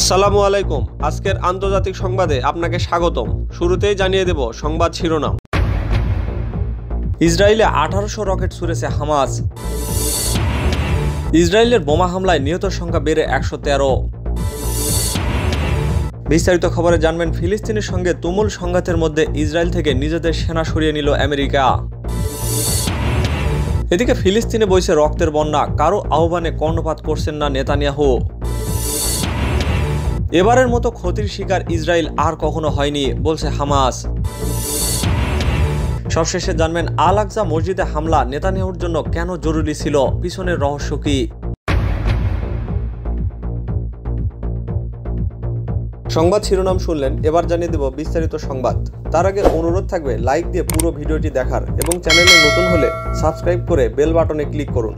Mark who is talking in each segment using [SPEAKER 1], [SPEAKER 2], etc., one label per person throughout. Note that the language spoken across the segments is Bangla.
[SPEAKER 1] আসসালামু আলাইকুম আজকের আন্তর্জাতিক সংবাদে আপনাকে স্বাগতম শুরুতেই জানিয়ে দেব সংবাদ শিরোনাম ইসরায়েলে আঠারোশো রকেট ছুড়েছে হামাস ইসরায়েলের বোমা হামলায় নিহত সংখ্যা বেড়ে একশো তেরো বিস্তারিত খবরে জানবেন ফিলিস্তিনের সঙ্গে তুমুল সংঘাতের মধ্যে ইসরায়েল থেকে নিজেদের সেনা সরিয়ে নিল আমেরিকা এদিকে ফিলিস্তিনে বইছে রক্তের বন্যা কারো আহ্বানে কর্ণপাত করছেন না নেতানিয়াহু এবারের মতো ক্ষতির শিকার ইসরায়েল আর কখনো হয়নি বলছে হামাস সবশেষে জানবেন আল আকজা মসজিদে হামলা নেওয়ার জন্য কেন জরুরি ছিল পিছনের রহস্য কি সংবাদ শিরোনাম শুনলেন এবার জানিয়ে দেব বিস্তারিত সংবাদ তার আগে অনুরোধ থাকবে লাইক দিয়ে পুরো ভিডিওটি দেখার এবং চ্যানেলে নতুন হলে সাবস্ক্রাইব করে বেল বাটনে ক্লিক করুন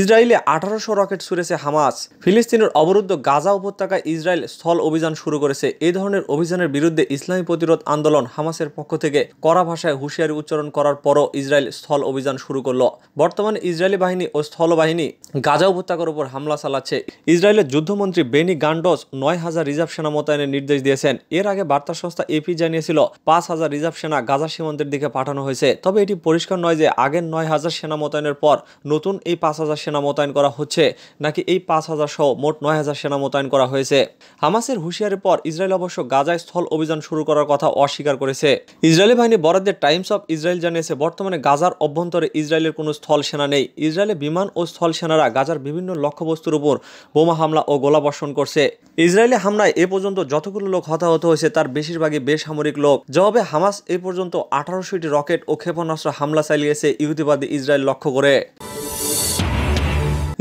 [SPEAKER 1] ইসরায়েলে আঠারোশো রকেট ছুড়েছে হামাস ফিলিস্তিনের অবরুদ্ধ গাজা উপত্যকায় ইসরায়েল স্থল অভিযান শুরু করেছে এই ধরনের অভিযানের বিরুদ্ধে ইসলামী প্রতিরোধ আন্দোলন হামাসের পক্ষ থেকে কড়া ভাষায় হুঁশিয়ারি উচ্চারণ করার পরও ইসরায়েল স্থল অভিযান শুরু করলো বর্তমানে ইসরায়েলি বাহিনী ও স্থলবাহিনী গাজা উপত্যকার উপর হামলা চালাচ্ছে ইসরায়েলের যুদ্ধমন্ত্রী বেনি গান্ডস নয় হাজার রিজার্ভ সেনা মোতায়েনের নির্দেশ দিয়েছেন এর আগে বার্তা সংস্থা এপি জানিয়েছিল পাঁচ হাজার রিজার্ভ সেনা গাজা সীমান্তের দিকে পাঠানো হয়েছে তবে এটি পরিষ্কার নয় যে আগের নয় হাজার সেনা মোতায়েনের পর নতুন এই পাঁচ হাজার সেনা মোতায়েন করা হচ্ছে নাকি এই পাঁচ হাজার সহ মোট নয় হাজার সেনা মোতায়েন করা হয়েছে হামাসের হুঁশিয়ারির পর ইসরায়েল অবশ্য গাজায় স্থল অভিযান শুরু করার কথা অস্বীকার করেছে ইসরায়েলি বাহিনী বরাদ্দের টাইমস অফ ইসরায়েল জানিয়েছে বর্তমানে গাজার অভ্যন্তরে ইসরায়েলের কোনো স্থল সেনা নেই ইসরায়েলের বিমান ও স্থল সেনারা গাজার বিভিন্ন লক্ষ্যবস্তুর উপর বোমা হামলা ও গোলাবর্ষণ করছে ইসরায়েলি হামলায় এ পর্যন্ত যতগুলো লোক হতাহত হয়েছে তার বেশিরভাগই বেসামরিক লোক জবাবে হামাস এ পর্যন্ত আঠারোশোটি রকেট ও ক্ষেপণাস্ত্র হামলা চালিয়েছে ইহুদিবাদী ইসরায়েল লক্ষ্য করে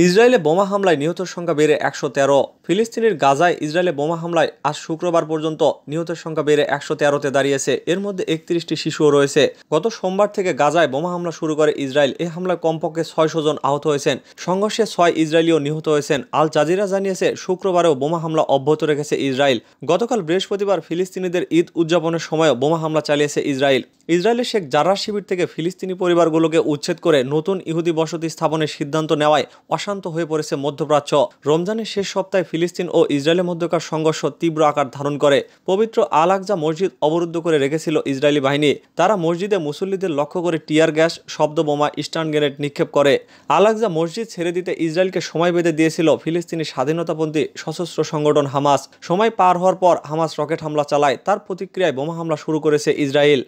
[SPEAKER 1] ইসরায়েলে বোমা হামলায় নিহতের সংখ্যা বেড়ে একশো তেরো ফিলিস্তিনের গাজায় ইসরায়েলে বোমা হামলায় আজ শুক্রবার পর্যন্ত নিহতের সংখ্যা বেড়ে একশো তেরোতে দাঁড়িয়েছে এর মধ্যে একত্রিশটি শিশুও রয়েছে গত সোমবার থেকে গাজায় বোমা হামলা শুরু করে ইসরায়েল এ হামলায় কমপক্ষে ছয়শো জন আহত হয়েছেন সংঘর্ষে ছয় ইসরায়েলীয় নিহত হয়েছেন আল জাজিরা জানিয়েছে শুক্রবারেও বোমা হামলা অব্যাহত রেখেছে ইসরায়েল গতকাল বৃহস্পতিবার ফিলিস্তিনিদের ঈদ উদযাপনের সময় বোমা হামলা চালিয়েছে ইসরায়েল ইসরায়েলের শেখ জার্রা শিবির থেকে ফিলিস্তিনি পরিবারগুলোকে উচ্ছেদ করে নতুন ইহুদি বসতি স্থাপনের সিদ্ধান্ত নেওয়ায় অশান্ত হয়ে পড়েছে মধ্যপ্রাচ্য রমজানের শেষ সপ্তাহে ফিলিস্তিন ও ইসরায়েলের মধ্যকার সংঘর্ষ তীব্র আকার ধারণ করে পবিত্র আল আকজা মসজিদ অবরুদ্ধ করে রেখেছিল ইসরায়েলি বাহিনী তারা মসজিদে মুসল্লিদের লক্ষ্য করে টিয়ার গ্যাস শব্দ বোমা স্টান গ্রেনেড নিক্ষেপ করে আল আকজা মসজিদ ছেড়ে দিতে ইসরায়েলকে সময় বেঁধে দিয়েছিল ফিলিস্তিনি স্বাধীনতাপন্থী সশস্ত্র সংগঠন হামাস সময় পার হওয়ার পর হামাস রকেট হামলা চালায় তার প্রতিক্রিয়ায় বোমা হামলা শুরু করেছে ইসরায়েল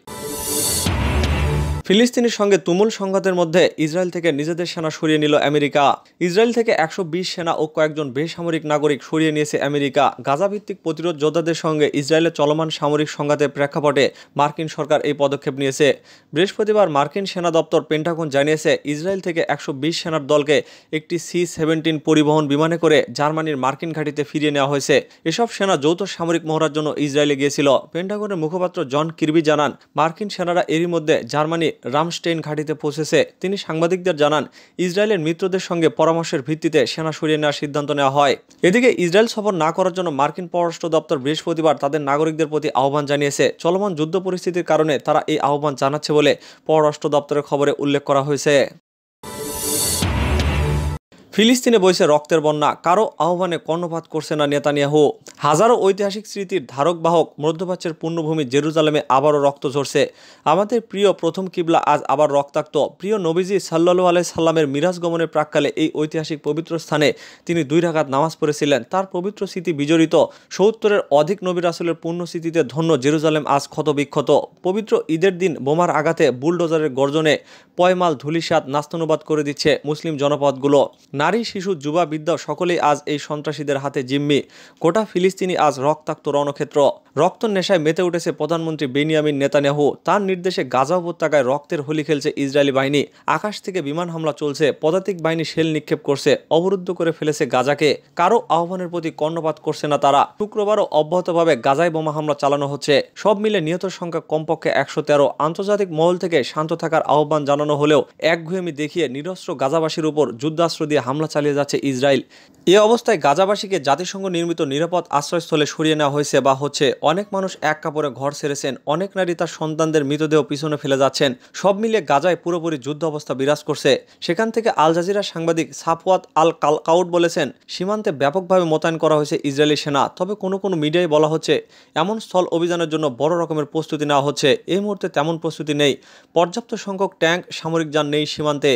[SPEAKER 1] ফিলিস্তিনের সঙ্গে তুমুল সংঘাতের মধ্যে ইসরায়েল থেকে নিজেদের সেনা সরিয়ে নিল আমেরিকা ইসরায়েল থেকে একশো সেনা ও কয়েকজন বেসামরিক নাগরিক সরিয়ে নিয়েছে আমেরিকা গাজাভিত্তিক প্রতিরোধ যোদ্ধাদের সঙ্গে ইসরায়েলের চলমান সামরিক সংঘাতের প্রেক্ষাপটে মার্কিন সরকার এই পদক্ষেপ নিয়েছে বৃহস্পতিবার মার্কিন সেনা দপ্তর পেন্টাগন জানিয়েছে ইসরায়েল থেকে একশো সেনার দলকে একটি সি সেভেন্টিন পরিবহন বিমানে করে জার্মানির মার্কিন ঘাঁটিতে ফিরিয়ে নেওয়া হয়েছে এসব সেনা যৌথ সামরিক মহড়ার জন্য ইসরায়েলে গিয়েছিল পেন্টাগনের মুখপাত্র জন কির্বি জানান মার্কিন সেনারা এরই মধ্যে জার্মানি রামস্টেইন ঘাঁটিতে পৌঁছেছে তিনি সাংবাদিকদের জানান ইসরায়েলের মিত্রদের সঙ্গে পরামর্শের ভিত্তিতে সেনা সরিয়ে নেওয়ার সিদ্ধান্ত নেওয়া হয় এদিকে ইসরায়েল সফর না করার জন্য মার্কিন পররাষ্ট্র দপ্তর বৃহস্পতিবার তাদের নাগরিকদের প্রতি আহ্বান জানিয়েছে চলমান যুদ্ধ পরিস্থিতির কারণে তারা এই আহ্বান জানাচ্ছে বলে পররাষ্ট্র দপ্তরের খবরে উল্লেখ করা হয়েছে ফিলিস্তিনে বইছে রক্তের বন্যা কারো আহ্বানে কর্ণপাত করছে না নেতানিয়াহু হাজারো ঐতিহাসিক স্মৃতির ধারক বাহক মধ্যপ্রাচ্যের পূর্ণভূমি জেরুজালেমে আবারও রক্ত ঝরছে আমাদের প্রিয় প্রথম কিবলা আজ আবার রক্তাক্ত প্রিয় নবীজি সাল্লু আলাই সাল্লামের মিরাজ গমনের প্রাককালে এই ঐতিহাসিক পবিত্র স্থানে তিনি দুই রাখাত নামাজ পড়েছিলেন তার পবিত্র স্মৃতি বিজড়িত সত্তরের অধিক নবীর আসলের পূর্ণ স্মৃতিতে ধন্য জেরুজালেম আজ ক্ষতবিক্ষত পবিত্র ঈদের দিন বোমার আঘাতে বুলডোজারের গর্জনে পয়মাল ধুলিসাত নাস্তনুবাদ করে দিচ্ছে মুসলিম জনপদগুলো নারী শিশু যুবা বিদ্যা সকলেই আজ এই সন্ত্রাসীদের হাতে জিম্মি গোটা ফিলিস্তিনি আজ রক্তাক্ত রণক্ষেত্র রক্ত নেশায় মেতে উঠেছে প্রধানমন্ত্রী বেনিয়ামিন নেতানিয়াহু তার নির্দেশে গাজা উপত্যকায় রক্তের হোলি খেলছে ইসরায়েলি বাহিনী আকাশ থেকে বিমান হামলা চলছে পদাতিক বাহিনী শেল নিক্ষেপ করছে অবরুদ্ধ করে ফেলেছে গাজাকে কারো আহ্বানের প্রতি কর্ণপাত করছে না তারা শুক্রবারও অব্যাহতভাবে গাজায় বোমা হামলা চালানো হচ্ছে সব মিলে নিহতের সংখ্যা কমপক্ষে একশো তেরো আন্তর্জাতিক মহল থেকে শান্ত থাকার আহ্বান জানানো হলেও একঘুয়েমি দেখিয়ে নিরস্ত্র গাজাবাসীর উপর যুদ্ধাস্ত্র দিয়ে হামলা হামলা চালিয়ে যাচ্ছে ইসরায়েল এ অবস্থায় গাজাবাসীকে জাতিসংঘ নির্মিত নিরাপদ আশ্রয়স্থলে সরিয়ে নেওয়া হয়েছে বা হচ্ছে অনেক মানুষ এক কাপড়ে ঘর ছেড়েছেন অনেক নারী তার সন্তানদের মৃতদেহ পিছনে ফেলে যাচ্ছেন সব মিলিয়ে গাজায় পুরোপুরি যুদ্ধ অবস্থা বিরাজ করছে সেখান থেকে আল জাজিরা সাংবাদিক সাফওয়াত আল কালকাউট বলেছেন সীমান্তে ব্যাপকভাবে মোতায়েন করা হয়েছে ইসরায়েলি সেনা তবে কোনো কোনো মিডিয়ায় বলা হচ্ছে এমন স্থল অভিযানের জন্য বড় রকমের প্রস্তুতি নেওয়া হচ্ছে এই মুহূর্তে তেমন প্রস্তুতি নেই পর্যাপ্ত সংখ্যক ট্যাঙ্ক সামরিক যান নেই সীমান্তে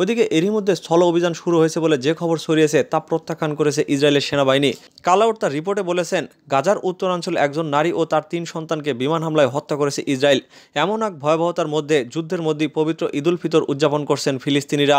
[SPEAKER 1] ওদিকে এরই মধ্যে স্থল অভিযান শুরু হয়েছে বলে যে খবর ছড়িয়েছে তা প্রত্যাখ্যান করেছে ইসরায়েলের সেনাবাহিনী কালাউর তার রিপোর্টে বলেছেন গাজার উত্তরাঞ্চলে একজন নারী ও তার তিন সন্তানকে বিমান হামলায় হত্যা করেছে ইসরায়েল এমন এক ভয়াবহতার মধ্যে যুদ্ধের মধ্যেই পবিত্র ঈদুল ফিতর উদযাপন করছেন ফিলিস্তিনিরা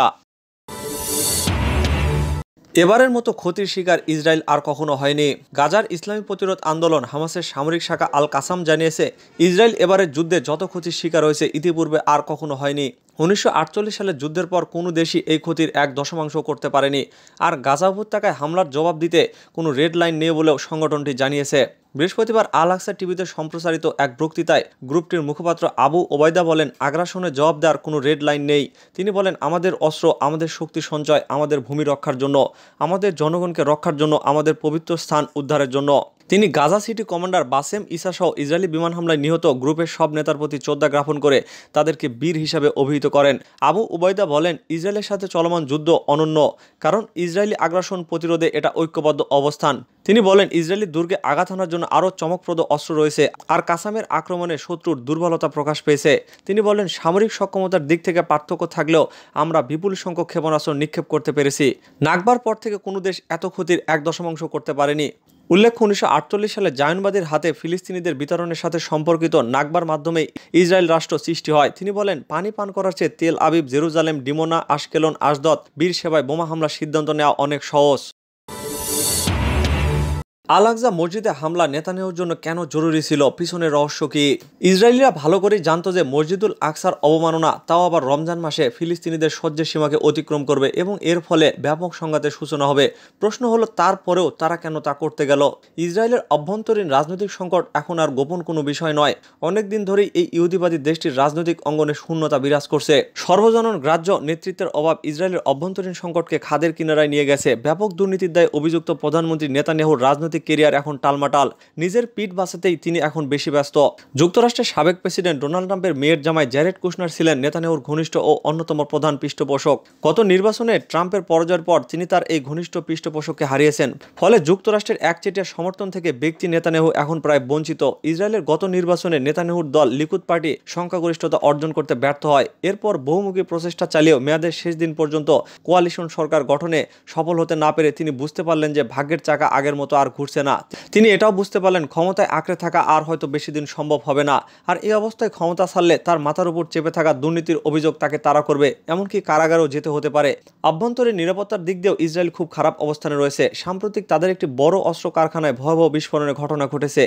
[SPEAKER 1] এবারের মতো ক্ষতির শিকার ইসরায়েল আর কখনো হয়নি গাজার ইসলামী প্রতিরোধ আন্দোলন হামাসের সামরিক শাখা আল কাসাম জানিয়েছে ইসরায়েল এবারের যুদ্ধে যত ক্ষতির শিকার হয়েছে ইতিপূর্বে আর কখনো হয়নি উনিশশো সালের যুদ্ধের পর কোনো দেশই এই ক্ষতির এক দশমাংশ করতে পারেনি আর গাজা উপত্যকায় হামলার জবাব দিতে কোনো রেড লাইন নেই বলেও সংগঠনটি জানিয়েছে বৃহস্পতিবার আল আকসা টিভিতে সম্প্রচারিত এক বক্তৃতায় গ্রুপটির মুখপাত্র আবু ওবায়দা বলেন আগ্রাসনে জবাব দেওয়ার কোনো রেড লাইন নেই তিনি বলেন আমাদের অস্ত্র আমাদের শক্তি সঞ্চয় আমাদের ভূমি রক্ষার জন্য আমাদের জনগণকে রক্ষার জন্য আমাদের পবিত্র স্থান উদ্ধারের জন্য তিনি Gaza City commander Basem Issa সহ ইসরায়েলি বিমান হামলায় নিহত গ্রুপের সব নেতার প্রতি শ্রদ্ধা জ্ঞাপন করে তাদেরকে বীর হিসাবে অভিহিত করেন আবু উবায়দা বলেন ইসরায়েলের সাথে চলমান যুদ্ধ অনন্য কারণ ইসরায়েলি আগ্রাসন প্রতিরোধে এটা ঐক্যবদ্ধ অবস্থান তিনি বলেন ইসরায়েলি দুর্গে আঘাত হানার জন্য আরও চমকপ্রদ অস্ত্র রয়েছে আর কাসামের আক্রমণে শত্রুর দুর্বলতা প্রকাশ পেয়েছে তিনি বলেন সামরিক সক্ষমতার দিক থেকে পার্থক্য থাকলেও আমরা বিপুল সংখ্যক ক্ষেপণাস্ত্র নিক্ষেপ করতে পেরেছি নাগবার পর থেকে কোনো দেশ এত ক্ষতির এক দশমাংশ করতে পারেনি উল্লেখ্য উনিশশো সালে জায়নবাদীর হাতে ফিলিস্তিনিদের বিতরণের সাথে সম্পর্কিত নাকবার মাধ্যমে ইসরায়েল রাষ্ট্র সৃষ্টি হয় তিনি বলেন পানি পান করার চেয়ে Tel Aviv Jerusalem Dimona Ashkelon Ashdod বীর সেবায় বোমা হামলার সিদ্ধান্ত নেওয়া অনেক সহজ আলাকজা মসজিদে হামলা নেতানিয়ার জন্য কেন জরুরি ছিল পিছনের রহস্য কি ইসরায়েলিরা ভালো করে জানতো যে মসজিদুল আকসার অবমাননা তাও আবার রমজান মাসে ফিলিস্তিনিদের সহ্যের সীমাকে অতিক্রম করবে এবং এর ফলে ব্যাপক সংঘাতের সূচনা হবে প্রশ্ন হলো তারপরেও তারা কেন তা করতে গেল ইসরায়েলের অভ্যন্তরীণ রাজনৈতিক সংকট এখন আর গোপন কোনো বিষয় নয় অনেকদিন ধরেই এই ইহুদিবাদী দেশটির রাজনৈতিক অঙ্গনে শূন্যতা বিরাজ করছে সর্বজনন গ্রাহ্য নেতৃত্বের অভাব ইসরায়েলের অভ্যন্তরীণ সংকটকে খাদের কিনারায় নিয়ে গেছে ব্যাপক দুর্নীতির দায়ে অভিযুক্ত প্রধানমন্ত্রী নেতানিয়াহুর রাজনৈতিক রাজনৈতিক কেরিয়ার এখন টালমাটাল নিজের পিঠ বাঁচাতেই তিনি এখন বেশি ব্যস্ত যুক্তরাষ্ট্রের সাবেক প্রেসিডেন্ট ডোনাল্ড ট্রাম্পের মেয়ের জামাই জ্যারেড কুশনার ছিলেন নেতানেহুর ঘনিষ্ঠ ও অন্যতম প্রধান পৃষ্ঠপোষক গত নির্বাচনে ট্রাম্পের পরাজয়ের পর তিনি তার এই ঘনিষ্ঠ পৃষ্ঠপোষককে হারিয়েছেন ফলে যুক্তরাষ্ট্রের একচেটিয়া সমর্থন থেকে ব্যক্তি নেতানেহু এখন প্রায় বঞ্চিত ইসরায়েলের গত নির্বাচনে নেতানেহুর দল লিকুদ পার্টি সংখ্যাগরিষ্ঠতা অর্জন করতে ব্যর্থ হয় এরপর বহুমুখী প্রচেষ্টা চালিয়েও মেয়াদের শেষ দিন পর্যন্ত কোয়ালিশন সরকার গঠনে সফল হতে না পেরে তিনি বুঝতে পারলেন যে ভাগ্যের চাকা আগের মতো আর ঘুষ ঘুরছে না তিনি এটাও বুঝতে পারলেন ক্ষমতায় আঁকড়ে থাকা আর হয়তো বেশি দিন সম্ভব হবে না আর এই অবস্থায় ক্ষমতা ছাড়লে তার মাথার উপর চেপে থাকা দুর্নীতির অভিযোগ তাকে তারা করবে এমনকি কারাগারও যেতে হতে পারে আভ্যন্তরীণ নিরাপত্তার দিক দিয়েও ইসরায়েল খুব খারাপ অবস্থানে রয়েছে সাম্প্রতিক তাদের একটি বড় অস্ত্র কারখানায় ভয়াবহ বিস্ফোরণের ঘটনা ঘটেছে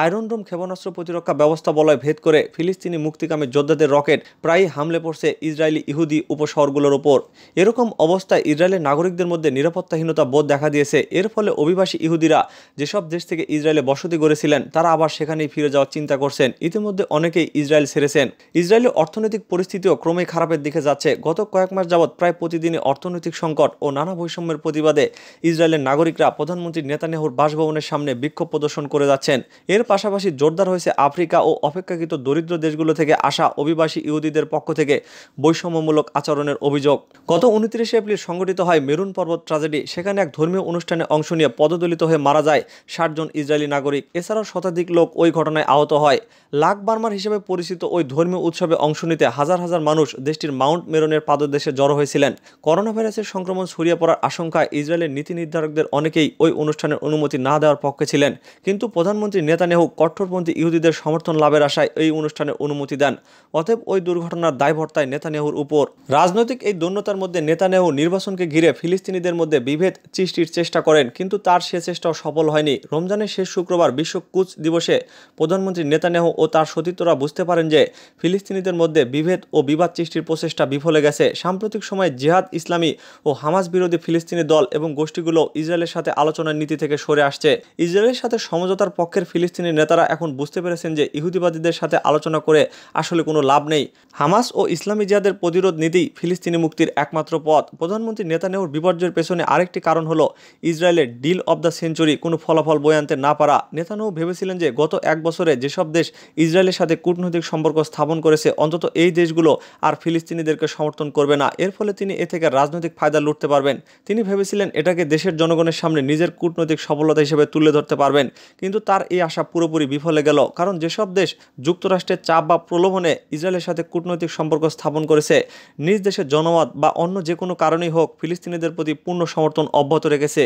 [SPEAKER 1] আয়রন রুম ক্ষেপণাস্ত্র প্রতিরক্ষা ব্যবস্থা বলয় ভেদ করে ফিলিস্তিনি মুক্তিকামী যোদ্ধাদের রকেট প্রায় হামলে পড়ছে ইসরায়েলি ইহুদি উপশহরগুলোর ওপর এরকম অবস্থায় ইসরায়েলের নাগরিকদের মধ্যে নিরাপত্তাহীনতা বোধ দেখা দিয়েছে এর ফলে অভিবাসী ইহুদিরা যেসব দেশ থেকে ইসরায়েলে বসতি গড়েছিলেন তারা আবার সেখানেই ফিরে যাওয়ার চিন্তা করছেন ইতিমধ্যে অনেকেই ইসরায়েল ছেড়েছেন ইসরায়েলের অর্থনৈতিক পরিস্থিতিও ক্রমেই খারাপের দিকে যাচ্ছে গত কয়েক মাস যাবৎ প্রায় প্রতিদিনই অর্থনৈতিক সংকট ও নানা বৈষম্যের প্রতিবাদে ইসরায়েলের নাগরিকরা প্রধানমন্ত্রী নেতানেহুর বাসভবনের সামনে বিক্ষোভ প্রদর্শন করে যাচ্ছেন এর পাশাপাশি জোরদার হয়েছে আফ্রিকা ও অপেক্ষাকৃত দরিদ্র দেশগুলো থেকে আসা অভিবাসী ইহুদিদের পক্ষ থেকে বৈষম্যমূলক আচরণের অভিযোগ গত উনত্রিশে এপ্রিল সংগঠিত হয় মেরুন পর্বত ট্রাজেডি সেখানে এক ধর্মীয় অনুষ্ঠানে অংশ নিয়ে পদদলিত হয়ে মারা যায় ষাটজন ইসরায়েলি নাগরিক এছাড়াও শতাধিক লোক ওই ঘটনায় আহত হয় লাখ বার্মার হিসেবে পরিচিত ওই ধর্মীয় উৎসবে অংশ নিতে হাজার হাজার মানুষ দেশটির মাউন্ট মেরনের পাদদেশে জড়ো হয়েছিলেন করোনা ভাইরাসের সংক্রমণ ছড়িয়ে পড়ার আশঙ্কায় ইসরায়েলের নীতি নির্ধারকদের অনেকেই ওই অনুষ্ঠানের অনুমতি না দেওয়ার পক্ষে ছিলেন কিন্তু প্রধানমন্ত্রী নেতানেহু কট্টরপন্থী ইহুদিদের সমর্থন লাভের আশায় এই অনুষ্ঠানের অনুমতি দেন অতএব ওই দুর্ঘটনার দায়ভর্তায় নেতানেহুর উপর রাজনৈতিক এই দৈন্যতার মধ্যে নেতানেহু নির্বাচনকে ঘিরে ফিলিস্তিনিদের মধ্যে বিভেদ সৃষ্টির চেষ্টা করেন কিন্তু তার সে চেষ্টাও সফল সফল হয়নি রমজানের শেষ শুক্রবার বিশ্ব কুচ দিবসে প্রধানমন্ত্রী নেতানেহ ও তার সতীর্থরা বুঝতে পারেন যে ফিলিস্তিনিদের মধ্যে বিভেদ ও বিবাদ সৃষ্টির প্রচেষ্টা বিফলে গেছে সাম্প্রতিক সময়ে জেহাদ ইসলামী ও হামাজ বিরোধী ফিলিস্তিনি দল এবং গোষ্ঠীগুলো ইসরায়েলের সাথে আলোচনার নীতি থেকে সরে আসছে ইসরায়েলের সাথে সমঝোতার পক্ষের ফিলিস্তিনি নেতারা এখন বুঝতে পেরেছেন যে ইহুদিবাদীদের সাথে আলোচনা করে আসলে কোনো লাভ নেই হামাস ও ইসলামী জিয়াদের প্রতিরোধ নীতি ফিলিস্তিনি মুক্তির একমাত্র পথ প্রধানমন্ত্রী নেতানেহুর বিপর্যয়ের পেছনে আরেকটি কারণ হলো ইসরায়েলের ডিল অব দ্য সেঞ্চুরি কোনো ফলাফল বয়ে আনতে না পারা নেতানহু ভেবেছিলেন যে গত এক বছরে যেসব দেশ ইসরায়েলের সাথে কূটনৈতিক সম্পর্ক স্থাপন করেছে অন্তত এই দেশগুলো আর ফিলিস্তিনিদেরকে সমর্থন করবে না এর ফলে তিনি এ থেকে রাজনৈতিক ফায়দা লুটতে পারবেন তিনি ভেবেছিলেন এটাকে দেশের জনগণের সামনে নিজের কূটনৈতিক সফলতা হিসেবে তুলে ধরতে পারবেন কিন্তু তার এই আশা পুরোপুরি বিফলে গেল কারণ যেসব দেশ যুক্তরাষ্ট্রের চাপ বা প্রলোভনে ইসরায়েলের সাথে কূটনৈতিক সম্পর্ক স্থাপন করেছে নিজ দেশের জনমত বা অন্য যে কোনো কারণেই হোক ফিলিস্তিনিদের প্রতি পূর্ণ সমর্থন অব্যাহত রেখেছে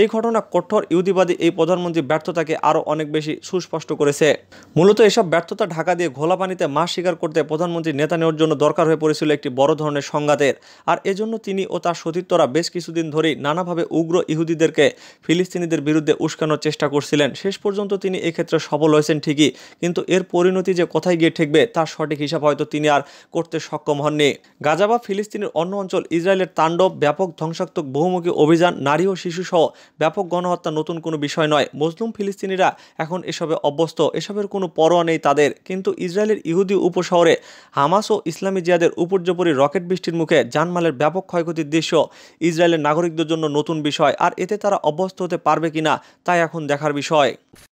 [SPEAKER 1] এই ঘটনা কঠোর ইহুদি পুঁজিবাদী এই প্রধানমন্ত্রী ব্যর্থতাকে আরও অনেক বেশি সুস্পষ্ট করেছে মূলত এসব ব্যর্থতা ঢাকা দিয়ে ঘোলা পানিতে মাছ শিকার করতে প্রধানমন্ত্রী নেতা নেওয়ার জন্য দরকার হয়ে পড়েছিল একটি বড় ধরনের সংঘাতের আর এজন্য তিনি ও তার সতীর্থরা বেশ কিছুদিন ধরেই নানাভাবে উগ্র ইহুদিদেরকে ফিলিস্তিনিদের বিরুদ্ধে উস্কানোর চেষ্টা করছিলেন শেষ পর্যন্ত তিনি এক্ষেত্রে সফল হয়েছেন ঠিকই কিন্তু এর পরিণতি যে কোথায় গিয়ে ঠেকবে তার সঠিক হিসাব হয়তো তিনি আর করতে সক্ষম হননি গাজা বা ফিলিস্তিনের অন্য অঞ্চল ইসরায়েলের তাণ্ডব ব্যাপক ধ্বংসাত্মক বহুমুখী অভিযান নারী ও শিশুসহ ব্যাপক গণহত্যা নতুন কোনো বিষয় নয় মজলুম ফিলিস্তিনিরা এখন এসবে অভ্যস্ত এসবের কোনো পরোয়া নেই তাদের কিন্তু ইসরায়েলের ইহুদি উপশহরে হামাস ও ইসলামী জিয়াদের উপর্যপরি রকেট বৃষ্টির মুখে জানমালের ব্যাপক ক্ষয়ক্ষতির দৃশ্য ইসরায়েলের নাগরিকদের জন্য নতুন বিষয় আর এতে তারা অভ্যস্ত হতে পারবে কিনা তাই এখন দেখার বিষয়